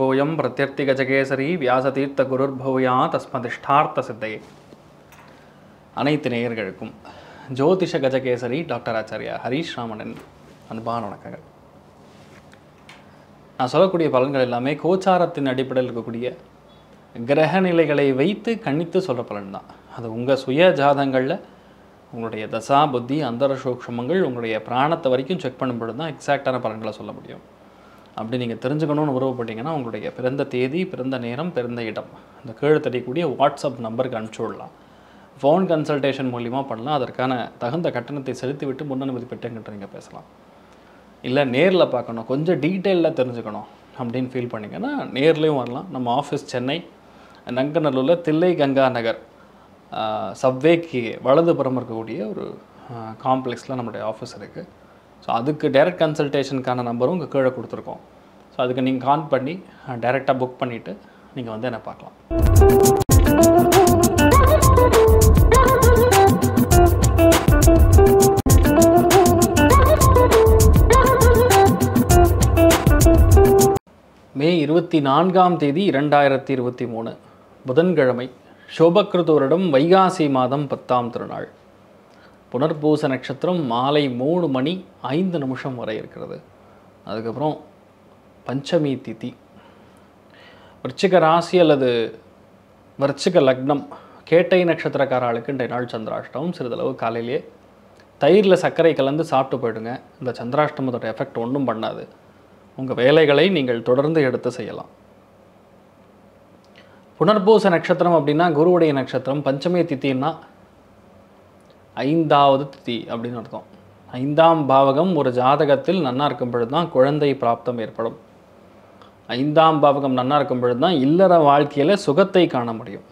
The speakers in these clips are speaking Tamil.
வியாசகல்போயம் பிரத்யர்த்தி கஜகேசரி வியாசதீர்த்தகுருர்பூயா தஸ்மதிஷ்டார்த்த சித்தை அனைத்து நேயர்களுக்கும் ஜோதிஷ கஜகேசரி டாக்டர் ஆச்சாரியா ஹரீஷ் ராமணன் அன்பான வணக்கங்கள் நான் சொல்லக்கூடிய பலன்கள் எல்லாமே கோச்சாரத்தின் அடிப்படையில் இருக்கக்கூடிய கிரக நிலைகளை வைத்து கணித்து சொல்கிற பலன் தான் அது உங்கள் சுய ஜாதங்களில் உங்களுடைய தசா புத்தி அந்தர சூக்ஷமங்கள் உங்களுடைய பிராணத்தை வரைக்கும் செக் பண்ணும்பொழுது தான் எக்ஸாக்டான பலன்களை சொல்ல முடியும் அப்படி நீங்கள் தெரிஞ்சுக்கணும்னு உருவப்பட்டீங்கன்னா உங்களுடைய பிறந்த தேதி பிறந்த நேரம் பிறந்த இடம் இந்த கீழே தெரியக்கூடிய வாட்ஸ்அப் நம்பருக்கு அனுப்பிச்சி விடலாம் ஃபோன் கன்சல்டேஷன் மூலிமா பண்ணலாம் அதற்கான தகுந்த கட்டணத்தை செலுத்திவிட்டு முன்னனுமதி பெற்றுங்கிட்ட நீங்கள் பேசலாம் இல்லை நேரில் பார்க்கணும் கொஞ்சம் டீட்டெயிலில் தெரிஞ்சுக்கணும் அப்படின்னு ஃபீல் பண்ணிங்கன்னா நேர்லேயும் வரலாம் நம்ம ஆஃபீஸ் சென்னை நங்கநல்லூரில் தில்லை கங்கா நகர் சப்வேக்கு வலதுபுறம் இருக்கக்கூடிய ஒரு காம்ப்ளெக்ஸில் நம்மளுடைய ஆஃபீஸ் இருக்குது ஸோ அதுக்கு டைரக்ட் கன்சல்டேஷனுக்கான நம்பரும் உங்கள் கீழே கொடுத்துருக்கோம் ஸோ அதுக்கு நீங்கள் கால் பண்ணி டைரெக்டாக புக் பண்ணிவிட்டு நீங்கள் வந்து என்னை பார்க்கலாம் மே இருபத்தி நான்காம் தேதி இரண்டாயிரத்தி இருபத்தி மூணு புதன்கிழமை சோபக்கிருதோரிடம் வைகாசி மாதம் பத்தாம் திருநாள் புனர்பூச நட்சத்திரம் மாலை மூணு மணி ஐந்து நிமிஷம் வரை இருக்கிறது அதுக்கப்புறம் பஞ்சமி திதி விருச்சிக ராசி அல்லது விருச்சிக லக்னம் கேட்டை நட்சத்திரக்காராளுக்கு இன்றைய நாள் சந்திராஷ்டமம் சிறிதளவு காலையிலேயே தயிரில் சர்க்கரை கலந்து சாப்பிட்டு போயிடுங்க இந்த சந்திராஷ்டமத்தோட எஃபெக்ட் ஒன்றும் பண்ணாது உங்கள் வேலைகளை நீங்கள் தொடர்ந்து எடுத்து செய்யலாம் புனர்பூச நட்சத்திரம் அப்படின்னா குருவுடைய நட்சத்திரம் பஞ்சமி தித்தின்னா ஐந்தாவது திதி அப்படின்னு அர்த்தம் ஐந்தாம் பாவகம் ஒரு ஜாதகத்தில் நன்னா இருக்கும் பொழுது தான் குழந்தை பிராப்தம் ஏற்படும் ஐந்தாம் பாவகம் நன்னா இருக்கும் பொழுது தான் இல்லற வாழ்க்கையில் சுகத்தை காண முடியும்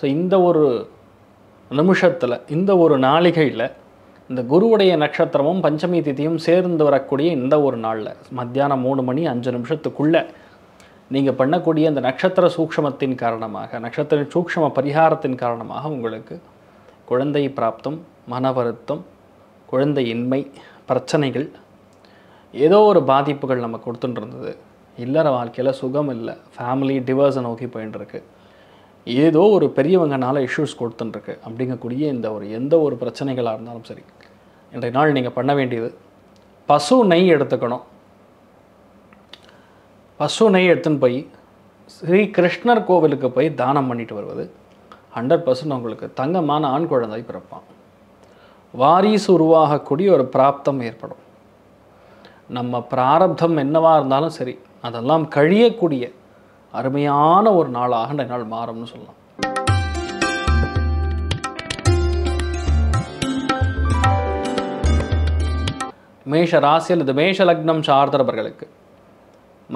ஸோ இந்த ஒரு நிமிஷத்தில் இந்த ஒரு நாளிகையில் இந்த குருவுடைய நட்சத்திரமும் பஞ்சமி திதியும் சேர்ந்து வரக்கூடிய இந்த ஒரு நாளில் மத்தியானம் மூணு மணி அஞ்சு நிமிஷத்துக்குள்ளே நீங்கள் பண்ணக்கூடிய அந்த நட்சத்திர சூக்ஷமத்தின் காரணமாக நட்சத்திர சூக்ஷம பரிகாரத்தின் காரணமாக உங்களுக்கு குழந்தை பிராப்தம் மன வருத்தம் குழந்தை இன்மை பிரச்சனைகள் ஏதோ ஒரு பாதிப்புகள் நம்ம கொடுத்துட்டு இருந்தது இல்லற வாழ்க்கையில் சுகம் இல்லை ஃபேமிலி டிவர்ஸை நோக்கி போயின்ட்டுருக்கு ஏதோ ஒரு பெரியவங்கனால இஷ்யூஸ் கொடுத்துட்டுருக்கு அப்படிங்கக்கூடிய இந்த ஒரு எந்த ஒரு பிரச்சனைகளாக இருந்தாலும் சரி இன்றைய நாள் நீங்கள் பண்ண வேண்டியது பசு நெய் எடுத்துக்கணும் பசு நெய் எடுத்துன்னு போய் ஸ்ரீ கிருஷ்ணர் கோவிலுக்கு போய் தானம் பண்ணிட்டு வருவது ஹண்ட்ரட் பர்சன்ட் அவங்களுக்கு தங்கமான ஆண் குழந்தை பிறப்பான் வாரிசு உருவாகக்கூடிய ஒரு பிராப்தம் ஏற்படும் நம்ம பிராரப்தம் என்னவாக இருந்தாலும் சரி அதெல்லாம் கழியக்கூடிய அருமையான ஒரு நாளாக இந்த நாள் மாறும்னு சொல்லலாம் மேஷ ராசியில் இந்த மேஷ லக்னம் சார்ந்தவர்களுக்கு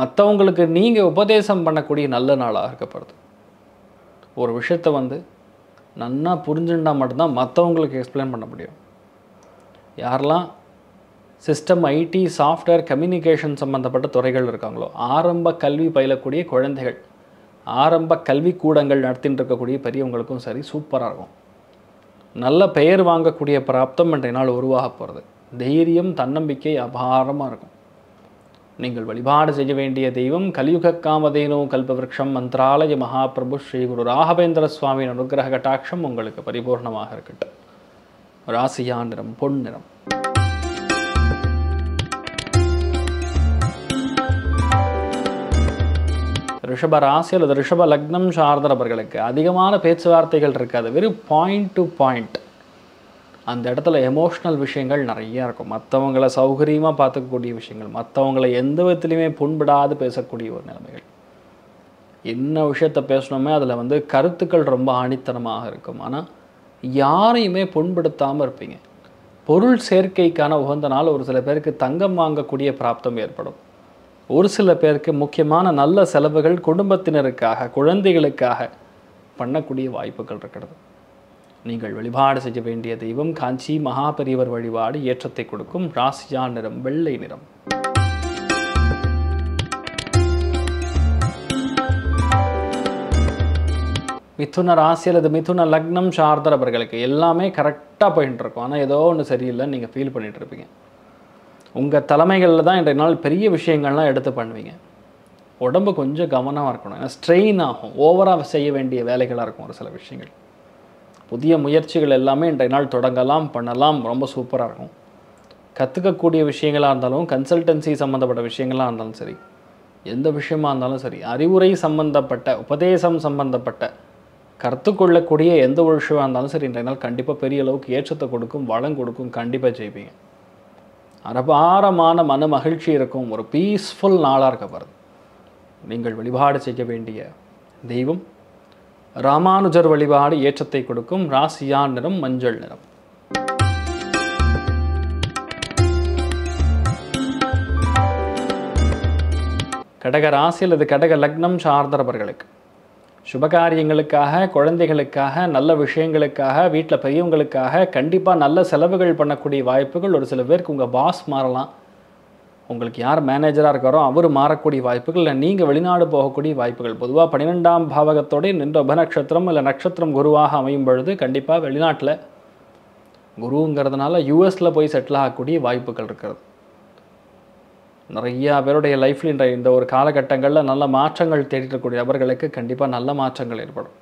மற்றவங்களுக்கு நீங்கள் உபதேசம் பண்ணக்கூடிய நல்ல நாளாக இருக்கப்படுது ஒரு விஷயத்தை வந்து நன்னா புரிஞ்சுட்டால் மட்டும்தான் மற்றவங்களுக்கு எக்ஸ்பிளைன் பண்ண முடியும் யாரெல்லாம் சிஸ்டம் ஐடி சாஃப்ட்வேர் கம்யூனிகேஷன் சம்மந்தப்பட்ட துறைகள் இருக்காங்களோ ஆரம்ப கல்வி பயிலக்கூடிய குழந்தைகள் ஆரம்ப கல்வி கூடங்கள் நடத்தின்னு இருக்கக்கூடிய பெரியவங்களுக்கும் சரி சூப்பராக இருக்கும் நல்ல பெயர் வாங்கக்கூடிய பிராப்தம் என்ற நாள் உருவாக போகிறது தைரியம் தன்னம்பிக்கை அபாரமாக இருக்கும் நீங்கள் வழிபாடு செய்ய வேண்டிய தெய்வம் கலியுக காமதேனோ கல்பவிருஷம் மந்திராலய மகாபிரபு ஸ்ரீ குரு ராகவேந்திர சுவாமியின் அனுகிரக கட்டாட்சம் உங்களுக்கு பரிபூர்ணமாக இருக்கட்டும் ராசியா நிறம் பொன் நிறம் ரிஷப ராசி அல்லது ரிஷப லக்னம் சார்ந்தவர்களுக்கு அதிகமான பேச்சுவார்த்தைகள் இருக்காது வெறும் பாயிண்ட் டு பாயிண்ட் அந்த இடத்துல எமோஷ்னல் விஷயங்கள் நிறையா இருக்கும் மற்றவங்கள சௌகரியமாக பார்த்துக்கக்கூடிய விஷயங்கள் மற்றவங்கள எந்த விதத்துலையுமே புண்படாது பேசக்கூடிய ஒரு நிலைமைகள் என்ன விஷயத்த பேசணுமே அதில் வந்து கருத்துக்கள் ரொம்ப ஆணித்தனமாக இருக்கும் ஆனால் யாரையுமே புண்படுத்தாமல் இருப்பீங்க பொருள் சேர்க்கைக்கான உகந்த நாள் ஒரு சில பேருக்கு தங்கம் வாங்கக்கூடிய பிராப்தம் ஏற்படும் ஒரு சில பேருக்கு முக்கியமான நல்ல செலவுகள் குடும்பத்தினருக்காக குழந்தைகளுக்காக பண்ணக்கூடிய வாய்ப்புகள் இருக்கிறது நீங்கள் வழிபாடு செய்ய வேண்டிய தெய்வம் காஞ்சி மகாபெரியவர் வழிபாடு ஏற்றத்தை கொடுக்கும் ராசியா நிறம் வெள்ளை நிறம் மிதுன ராசி அல்லது மிதுன லக்னம் அவர்களுக்கு எல்லாமே கரெக்டாக போயிட்டு இருக்கும் ஆனால் ஏதோ ஒன்று சரியில்லை நீங்கள் ஃபீல் பண்ணிட்டு இருப்பீங்க உங்கள் தலைமைகளில் தான் இன்றைய நாள் பெரிய விஷயங்கள்லாம் எடுத்து பண்ணுவீங்க உடம்பு கொஞ்சம் கவனமாக இருக்கணும் ஏன்னா ஸ்ட்ரெயின் ஆகும் ஓவராக செய்ய வேண்டிய வேலைகளாக இருக்கும் ஒரு சில விஷயங்கள் புதிய முயற்சிகள் எல்லாமே இன்றைய நாள் தொடங்கலாம் பண்ணலாம் ரொம்ப சூப்பராக இருக்கும் கற்றுக்கக்கூடிய விஷயங்களாக இருந்தாலும் கன்சல்டன்சி சம்மந்தப்பட்ட விஷயங்களாக இருந்தாலும் சரி எந்த விஷயமாக இருந்தாலும் சரி அறிவுரை சம்மந்தப்பட்ட உபதேசம் சம்மந்தப்பட்ட கற்றுக்கொள்ளக்கூடிய எந்த ஒரு விஷயமாக இருந்தாலும் சரி இன்றைய நாள் கண்டிப்பாக பெரிய அளவுக்கு ஏற்றத்தை கொடுக்கும் வளம் கொடுக்கும் கண்டிப்பாக ஜெயிப்பீங்க அரபாரமான மன மகிழ்ச்சி இருக்கும் ஒரு பீஸ்ஃபுல் நாளாக இருக்க பாருது நீங்கள் வழிபாடு செய்ய வேண்டிய தெய்வம் ராமானுஜர் வழிபாடு ஏற்றத்தை கொடுக்கும் ராசியா நிறம் மஞ்சள் நிறம் கடக ராசி அல்லது கடக லக்னம் சார்ந்தவர்களுக்கு சுபகாரியங்களுக்காக குழந்தைகளுக்காக நல்ல விஷயங்களுக்காக வீட்டில் பெரியவங்களுக்காக கண்டிப்பாக நல்ல செலவுகள் பண்ணக்கூடிய வாய்ப்புகள் ஒரு சில பேருக்கு உங்கள் பாஸ் மாறலாம் உங்களுக்கு யார் மேனேஜராக இருக்காரோ அவர் மாறக்கூடிய வாய்ப்புகள் இல்லை நீங்கள் வெளிநாடு போகக்கூடிய வாய்ப்புகள் பொதுவாக பன்னிரெண்டாம் பாவகத்தோடு நின்ற உபநக்ஷத்திரம் இல்லை நட்சத்திரம் குருவாக அமையும் பொழுது கண்டிப்பாக வெளிநாட்டில் குருங்கிறதுனால யூஎஸில் போய் செட்டில் ஆகக்கூடிய வாய்ப்புகள் இருக்கிறது நிறையா பேருடைய லைஃப்ல இந்த ஒரு காலகட்டங்களில் நல்ல மாற்றங்கள் தேடிட்டு நபர்களுக்கு கண்டிப்பாக நல்ல மாற்றங்கள் ஏற்படும்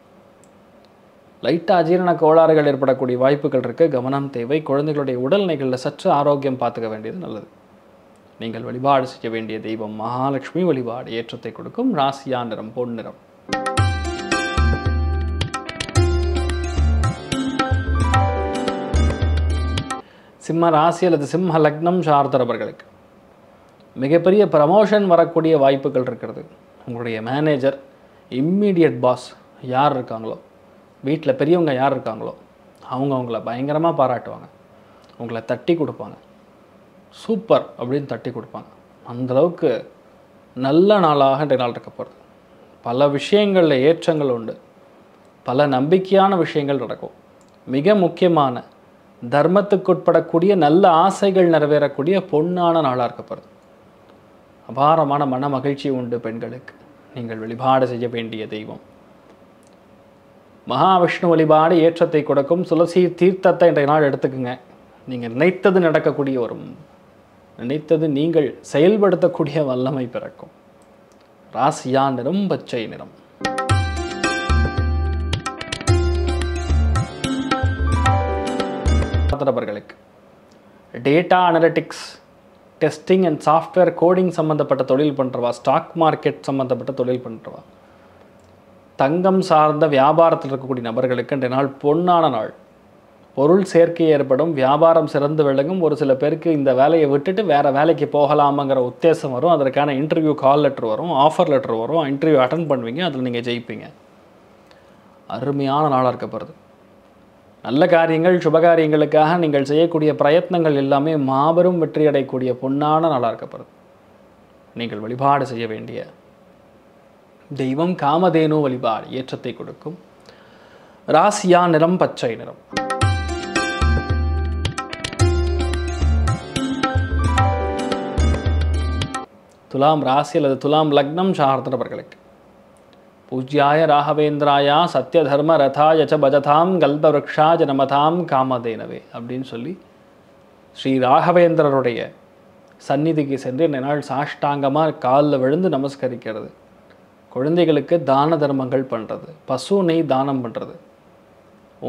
லைட்டாக அஜீரண கோளாறுகள் ஏற்படக்கூடிய வாய்ப்புகள் இருக்குது கவனம் தேவை குழந்தைகளுடைய உடல்நிலைகளில் சற்று ஆரோக்கியம் பார்த்துக்க வேண்டியது நல்லது நீங்கள் வழிபாடு செய்ய வேண்டிய தெய்வம் மகாலட்சுமி வழிபாடு ஏற்றத்தை கொடுக்கும் ராசியா நிறம் பொன் நிறம் சிம்ம ராசி அல்லது சிம்ம லக்னம் சார்ந்தவர்களுக்கு மிகப்பெரிய ப்ரமோஷன் வரக்கூடிய வாய்ப்புகள் இருக்கிறது உங்களுடைய மேனேஜர் இம்மீடியட் பாஸ் யார் இருக்காங்களோ வீட்டில் பெரியவங்க யார் இருக்காங்களோ அவங்க அவங்கள பயங்கரமாக பாராட்டுவாங்க உங்களை தட்டி கொடுப்பாங்க சூப்பர் அப்படின்னு தட்டி கொடுப்பாங்க அந்தளவுக்கு நல்ல நாளாக இன்றைய நாள் இருக்க போகிறது பல விஷயங்களில் ஏற்றங்கள் உண்டு பல நம்பிக்கையான விஷயங்கள் நடக்கும் மிக முக்கியமான தர்மத்துக்கு உட்படக்கூடிய நல்ல ஆசைகள் நிறைவேறக்கூடிய பொன்னான நாளாக இருக்கப்படுது அபாரமான மன மகிழ்ச்சி உண்டு பெண்களுக்கு நீங்கள் வழிபாடு செய்ய வேண்டிய தெய்வம் மகாவிஷ்ணு வழிபாடு ஏற்றத்தை கொடுக்கும் சுலசி தீர்த்தத்தை இன்றைய நாள் எடுத்துக்கோங்க நீங்கள் நினைத்தது நடக்கக்கூடிய ஒரு நினைத்தது நீங்கள் செயல்படுத்தக்கூடிய வல்லமை பிறக்கும் ராசியா நிறம் பச்சை நிறம் நபர்களுக்கு data analytics testing and software coding சம்மந்தப்பட்ட தொழில் பண்ணுறவா ஸ்டாக் மார்க்கெட் சம்மந்தப்பட்ட தொழில் பண்ணுறவா தங்கம் சார்ந்த வியாபாரத்தில் இருக்கக்கூடிய நபர்களுக்கு இன்றைய நாள் பொன்னான நாள் பொருள் சேர்க்கை ஏற்படும் வியாபாரம் சிறந்து விளங்கும் ஒரு சில பேருக்கு இந்த வேலையை விட்டுட்டு வேறு வேலைக்கு போகலாமாங்கிற உத்தேசம் வரும் அதற்கான இன்டர்வியூ கால் லெட்டர் வரும் ஆஃபர் லெட்டர் வரும் இன்டர்வியூ அட்டன் பண்ணுவீங்க அதில் நீங்கள் ஜெயிப்பீங்க அருமையான நாளாக இருக்கப்படுது நல்ல காரியங்கள் சுபகாரியங்களுக்காக நீங்கள் செய்யக்கூடிய பிரயத்னங்கள் எல்லாமே மாபெரும் வெற்றியடையக்கூடிய பொன்னான நாளாக இருக்கப்படுது நீங்கள் வழிபாடு செய்ய வேண்டிய தெய்வம் காமதேனு வழிபாடு ஏற்றத்தை கொடுக்கும் ராசியா நிறம் பச்சை நிறம் துலாம் ராசி அல்லது துலாம் லக்னம் சார்ந்தவர்களுக்கு பூஜ்யாய ராகவேந்திராயா சத்ய தர்ம ரதா ச பஜதாம் கல்பவருக்ஷா ஜனமதாம் காமதேனவே அப்படின்னு சொல்லி ஸ்ரீ ராகவேந்திரருடைய சந்நிதிக்கு சென்று இந்த நாள் சாஷ்டாங்கமாக காலில் விழுந்து நமஸ்கரிக்கிறது குழந்தைகளுக்கு தான தர்மங்கள் பண்ணுறது பசு நெய் தானம் பண்ணுறது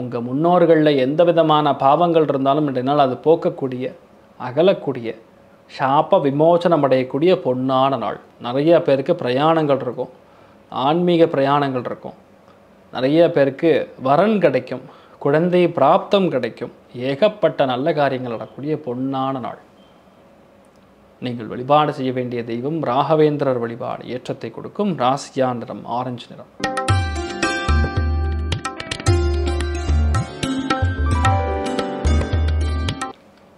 உங்கள் முன்னோர்களில் எந்த விதமான பாவங்கள் இருந்தாலும் இன்றைய நாள் அது போக்கக்கூடிய அகலக்கூடிய ஷாப்ப விமோசனம் அடையக்கூடிய பொன்னான நாள் நிறைய பேருக்கு பிரயாணங்கள் இருக்கும் ஆன்மீக பிரயாணங்கள் இருக்கும் நிறைய பேருக்கு வரன் கிடைக்கும் குழந்தை பிராப்தம் கிடைக்கும் ஏகப்பட்ட நல்ல காரியங்கள் நடக்கூடிய பொன்னான நாள் நீங்கள் வழிபாடு செய்ய வேண்டிய தெய்வம் ராகவேந்திரர் வழிபாடு ஏற்றத்தை கொடுக்கும் ராசியா நிறம் ஆரஞ்சு நிறம்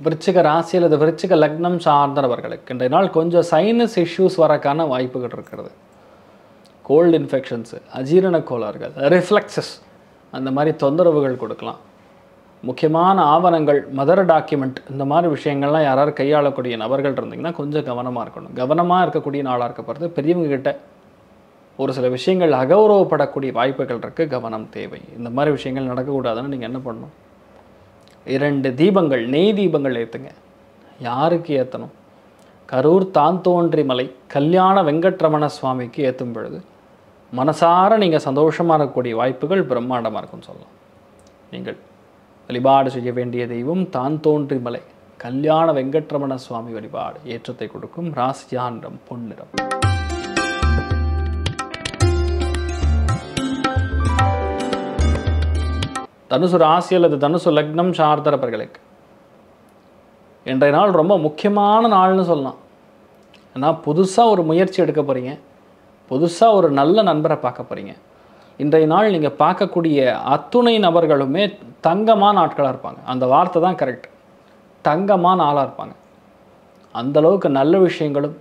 விருச்சிக ராசி அல்லது விருச்சிக லக்னம் சார்ந்தவர்களுக்கு இன்றைய நாள் கொஞ்சம் சைனஸ் இஷ்யூஸ் வரக்கான வாய்ப்புகள் இருக்கிறது கோல்டு இன்ஃபெக்ஷன்ஸு அஜீரண கோளாறுகள் ரிஃப்ளெக்ஸஸ் அந்த மாதிரி தொந்தரவுகள் கொடுக்கலாம் முக்கியமான ஆவணங்கள் மதர் டாக்குமெண்ட் இந்த மாதிரி விஷயங்கள்லாம் யாராவது கையாளக்கூடிய நபர்கள் இருந்தீங்கன்னா கொஞ்சம் கவனமாக இருக்கணும் கவனமாக இருக்கக்கூடிய நாளாக இருக்கப்படுறது பெரியவங்கக்கிட்ட ஒரு சில விஷயங்கள் அகௌரவப்படக்கூடிய வாய்ப்புகள் இருக்குது கவனம் தேவை இந்த மாதிரி விஷயங்கள் நடக்கக்கூடாதுன்னு நீங்கள் என்ன பண்ணணும் இரண்டு தீபங்கள் நெய் தீபங்கள் ஏற்றுங்க யாருக்கு ஏற்றணும் கரூர் தான் தோன்றி மலை கல்யாண வெங்கட்ரமண சுவாமிக்கு ஏற்றும் பொழுது மனசார நீங்கள் சந்தோஷமாக இருக்கக்கூடிய வாய்ப்புகள் பிரம்மாண்டமாக இருக்கும்னு சொல்லலாம் நீங்கள் வழிபாடு செய்ய வேண்டிய தெய்வம் தான் தோன்றி மலை கல்யாண வெங்கட்ரமண சுவாமி வழிபாடு ஏற்றத்தை கொடுக்கும் ராசியான்றம் பொன்னிறம் தனுசு ராசி அல்லது தனுசு லக்னம் சார்ந்தரப்பர்களுக்கு இன்றைய நாள் ரொம்ப முக்கியமான நாள்னு சொல்லலாம் ஏன்னா புதுசாக ஒரு முயற்சி எடுக்க போகிறீங்க புதுசாக ஒரு நல்ல நண்பரை பார்க்க போகிறீங்க இன்றைய நாள் நீங்கள் பார்க்கக்கூடிய அத்துணை நபர்களுமே தங்கமான ஆட்களாக இருப்பாங்க அந்த வார்த்தை தான் கரெக்ட் தங்கமான ஆளாக இருப்பாங்க அந்தளவுக்கு நல்ல விஷயங்களும்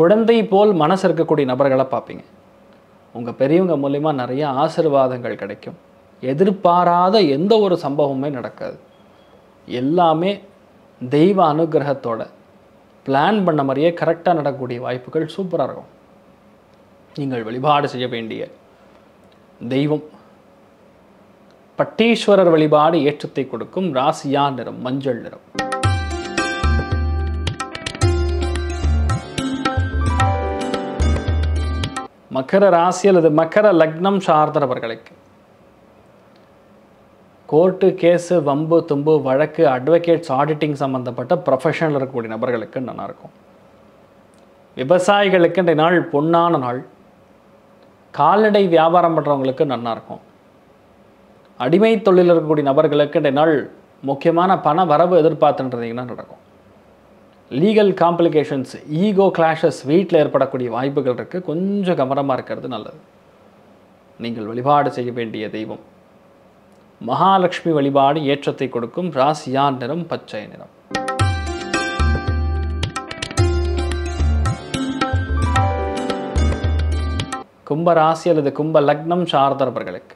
குழந்தை போல் மனசு இருக்கக்கூடிய நபர்களை பார்ப்பீங்க உங்கள் பெரியவங்க மூலிமா நிறைய ஆசிர்வாதங்கள் கிடைக்கும் எதிர்பாராத எந்த ஒரு சம்பவமே நடக்காது எல்லாமே தெய்வ அனுகிரகத்தோட பிளான் பண்ண மாதிரியே கரெக்டாக நடக்கக்கூடிய வாய்ப்புகள் சூப்பராக இருக்கும் நீங்கள் வழிபாடு செய்ய வேண்டிய தெய்வம் பட்டீஸ்வரர் வழிபாடு ஏற்றத்தை கொடுக்கும் ராசியா நிறம் மஞ்சள் நிறம் மகர ராசி அல்லது மகர லக்னம் சார்ந்தவர்களுக்கு கோர்ட்டு கேஸு வம்பு தும்பு வழக்கு அட்வொகேட்ஸ் ஆடிட்டிங் சம்மந்தப்பட்ட ப்ரொஃபஷனில் இருக்கக்கூடிய நபர்களுக்கு நல்லாயிருக்கும் விவசாயிகளுக்கு இந்த நாள் பொன்னான நாள் கால்நடை வியாபாரம் பண்ணுறவங்களுக்கு நல்லாயிருக்கும் அடிமை தொழிலில் இருக்கக்கூடிய நபர்களுக்கு இந்த நாள் முக்கியமான பண வரவு எதிர்பார்த்துன்றதீங்கன்னா நடக்கும் லீகல் காம்ப்ளிகேஷன்ஸ் ஈகோ கிளாஷஸ் வீட்டில் ஏற்படக்கூடிய வாய்ப்புகள் இருக்குது கொஞ்சம் கவனமாக இருக்கிறது நல்லது நீங்கள் வழிபாடு செய்ய வேண்டிய தெய்வம் மகாலட்சுமி வழிபாடு ஏற்றத்தை கொடுக்கும் ராசியார் நிறம் பச்சை நிறம் கும்ப ராசி அல்லது கும்ப லக்னம் சார்ந்தவர்களுக்கு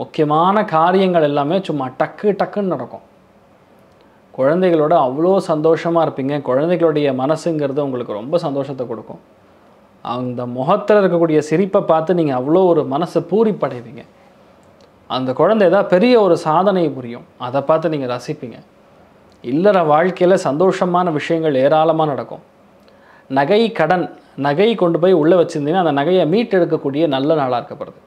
முக்கியமான காரியங்கள் எல்லாமே சும்மா டக்கு டக்குன்னு நடக்கும் குழந்தைகளோட அவ்வளோ சந்தோஷமாக இருப்பீங்க குழந்தைகளுடைய மனசுங்கிறது உங்களுக்கு ரொம்ப சந்தோஷத்தை கொடுக்கும் அந்த முகத்தில் இருக்கக்கூடிய சிரிப்பை பார்த்து நீங்கள் அவ்வளோ ஒரு மனசை பூரிப்படைவீங்க அந்த குழந்தை ஏதாவது பெரிய ஒரு சாதனை புரியும் அதை பார்த்து நீங்கள் ரசிப்பீங்க இல்லற வாழ்க்கையில் சந்தோஷமான விஷயங்கள் ஏராளமாக நடக்கும் நகை கடன் நகை கொண்டு போய் உள்ளே வச்சுருந்தீங்கன்னா அந்த நகையை மீட்டெடுக்கக்கூடிய நல்ல நாளாக இருக்கப்படுது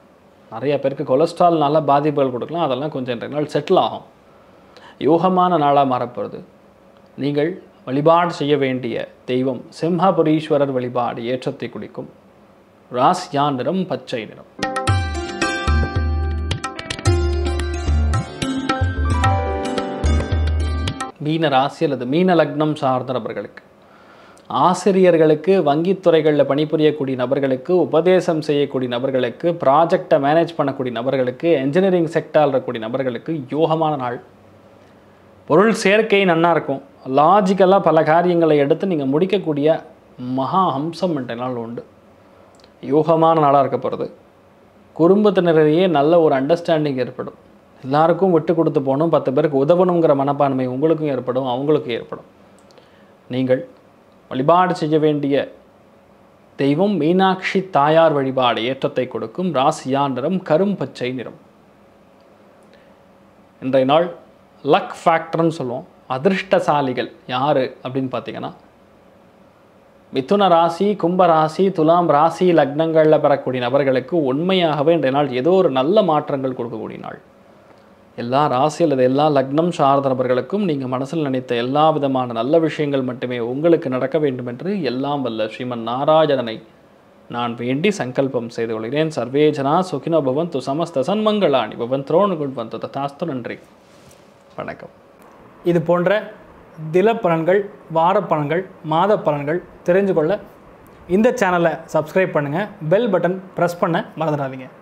நிறைய பேருக்கு கொலஸ்ட்ரால்னால பாதிப்புகள் கொடுக்கலாம் அதெல்லாம் கொஞ்சம் ரெண்டு நாள் செட்டில் ஆகும் யோகமான நாளாக மாறப்படுது நீங்கள் வழிபாடு செய்ய வேண்டிய தெய்வம் சிம்ஹபுரீஸ்வரர் வழிபாடு ஏற்றத்தை குடிக்கும் ராசியா நிறம் பச்சை நிறம் மீன ராசி அல்லது மீன லக்னம் சார்ந்த நபர்களுக்கு ஆசிரியர்களுக்கு வங்கித்துறைகளில் பணிபுரியக்கூடிய நபர்களுக்கு உபதேசம் செய்யக்கூடிய நபர்களுக்கு ப்ராஜெக்டை மேனேஜ் பண்ணக்கூடிய நபர்களுக்கு என்ஜினியரிங் செக்டரில் இருக்கக்கூடிய நபர்களுக்கு யோகமான நாள் பொருள் சேர்க்கை நன்னா இருக்கும் லாஜிக்கலாக பல காரியங்களை எடுத்து நீங்கள் முடிக்கக்கூடிய மகா அம்சம் என்ற நாள் உண்டு யோகமான நாளாக இருக்க போகிறது குடும்பத்தினரையே நல்ல ஒரு அண்டர்ஸ்டாண்டிங் ஏற்படும் எல்லாருக்கும் விட்டு கொடுத்து போகணும் பத்து பேருக்கு உதவணுங்கிற மனப்பான்மை உங்களுக்கும் ஏற்படும் அவங்களுக்கும் ஏற்படும் நீங்கள் வழிபாடு செய்ய வேண்டிய தெய்வம் மீனாட்சி தாயார் வழிபாடு ஏற்றத்தை கொடுக்கும் ராசியா நிறம் கரும் பச்சை நிறம் இன்றைய நாள் லக் ஃபேக்டர்னு சொல்லுவோம் அதிர்ஷ்டசாலிகள் யார் அப்படின்னு பார்த்தீங்கன்னா மிதுன ராசி கும்ப ராசி துலாம் ராசி லக்னங்களில் பெறக்கூடிய நபர்களுக்கு உண்மையாகவே இன்றைய நாள் ஏதோ ஒரு நல்ல மாற்றங்கள் கொடுக்கக்கூடிய நாள் எல்லா ராசி அல்லது எல்லா லக்னம் சார்ந்த நபர்களுக்கும் நீங்கள் மனசில் நினைத்த எல்லா விதமான நல்ல விஷயங்கள் மட்டுமே உங்களுக்கு நடக்க வேண்டும் என்று எல்லாம் வல்ல ஸ்ரீமன் நாராயணனை நான் வேண்டி சங்கல்பம் செய்து கொள்கிறேன் சர்வே ஜனா சுகினோ பவந்து சமஸ்த சன்மங்களாணி பவன் குட் வந்து தாஸ்து நன்றி வணக்கம் இது போன்ற தில பலன்கள் வார பலன்கள் மாத பலன்கள் தெரிஞ்சு கொள்ள இந்த சேனலை சப்ஸ்கிரைப் பண்ணுங்கள் பெல் பட்டன் ப்ரெஸ் பண்ண மறந்துடாதீங்க